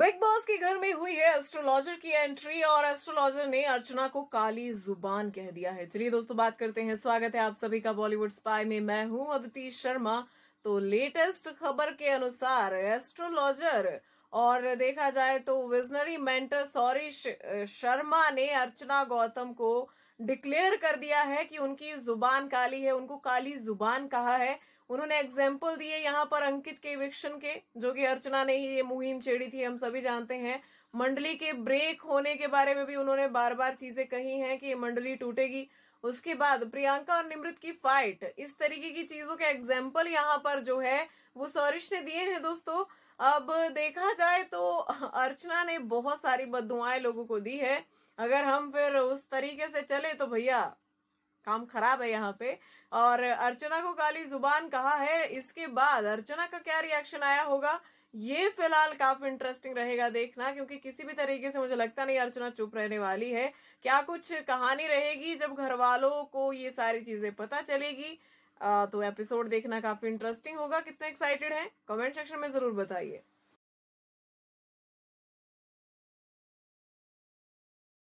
big boss के घर में हुई है एस्ट्रोलॉजर की एंट्री और एस्ट्रोलॉजर ने अर्चना को काली जुबान कह दिया है चलिए दोस्तों बात करते हैं स्वागत है आप सभी का बॉलीवुड स्पाई में मैं हूं अदिति शर्मा तो लेटेस्ट खबर के अनुसार एस्ट्रोलॉजर और देखा जाए तो विजनरी मेंटर सौरी शर्मा ने अर्चना गौतम को डिक्लेयर कर दिया है कि उनकी जुबान काली है उनको काली जुबान कहा है उन्होंने एग्जाम्पल दिए यहाँ पर अंकित के विक्षण के जो कि अर्चना ने ही ये मुहिम छेड़ी थी हम सभी जानते हैं मंडली के ब्रेक होने के बारे में भी उन्होंने बार बार चीजें कही हैं कि ये मंडली टूटेगी उसके बाद प्रियंका और निमृत की फाइट इस तरीके की चीजों के एग्जाम्पल यहाँ पर जो है वो सौरिश ने दिए हैं दोस्तों अब देखा जाए तो अर्चना ने बहुत सारी बदुआएं लोगों को दी है अगर हम फिर उस तरीके से चले तो भैया काम खराब है यहाँ पे और अर्चना को काली जुबान कहा है इसके बाद अर्चना का क्या रिएक्शन आया होगा ये फिलहाल काफी इंटरेस्टिंग रहेगा देखना क्योंकि किसी भी तरीके से मुझे लगता नहीं अर्चना चुप रहने वाली है क्या कुछ कहानी रहेगी जब घर वालों को ये सारी चीजें पता चलेगी तो एपिसोड देखना काफी इंटरेस्टिंग होगा कितने एक्साइटेड हैं कमेंट सेक्शन में जरूर बताइए